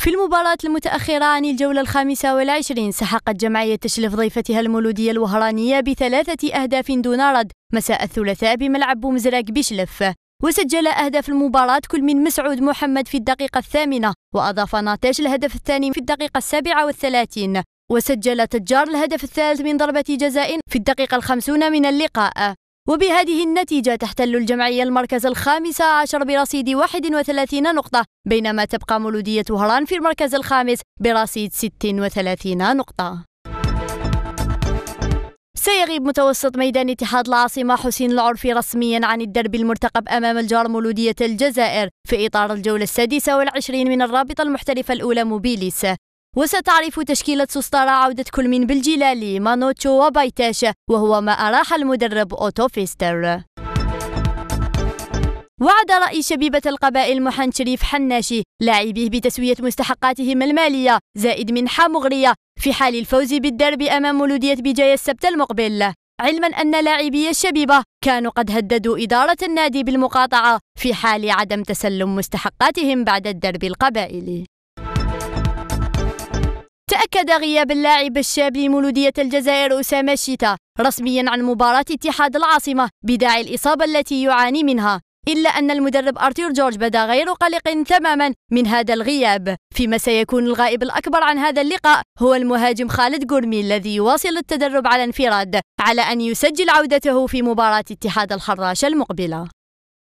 في المباراة المتأخرة عن الجولة الخامسة والعشرين سحقت جمعية تشلف ضيفتها المولودية الوهرانية بثلاثة أهداف دون رد مساء الثلاثاء بملعب بومزراك بشلف وسجل أهداف المباراة كل من مسعود محمد في الدقيقة الثامنة وأضاف ناتاش الهدف الثاني في الدقيقة السابعة والثلاثين وسجل تجار الهدف الثالث من ضربة جزاء في الدقيقة الخمسون من اللقاء وبهذه النتيجة تحتل الجمعية المركز الخامس عشر برصيد 31 نقطة بينما تبقى مولودية وهران في المركز الخامس برصيد 36 نقطة سيغيب متوسط ميدان اتحاد العاصمة حسين العرفي رسميا عن الدرب المرتقب أمام الجار مولودية الجزائر في إطار الجولة السادسة والعشرين من الرابطة المحترفة الأولى موبيليس وستعرف تشكيلة سوستارا عودة كل من بالجلالي مانوتشو وبايتاش وهو ما أراح المدرب أوتو فيستر وعد رئيس شبيبة القبائل محمد شريف حناشي لاعبيه بتسوية مستحقاتهم المالية زائد منحة مغرية في حال الفوز بالدرب أمام مولودية بجاية السبت المقبل علما أن لاعبي الشبيبة كانوا قد هددوا إدارة النادي بالمقاطعة في حال عدم تسلم مستحقاتهم بعد الدرب القبائلي تأكد غياب اللاعب الشاب لمولودية الجزائر أسامة شيتا رسميا عن مباراة اتحاد العاصمة بداعي الإصابة التي يعاني منها إلا أن المدرب أرتير جورج بدا غير قلق تماما من هذا الغياب فيما سيكون الغائب الأكبر عن هذا اللقاء هو المهاجم خالد جورمي الذي يواصل التدرب على انفراد على أن يسجل عودته في مباراة اتحاد الحراش المقبلة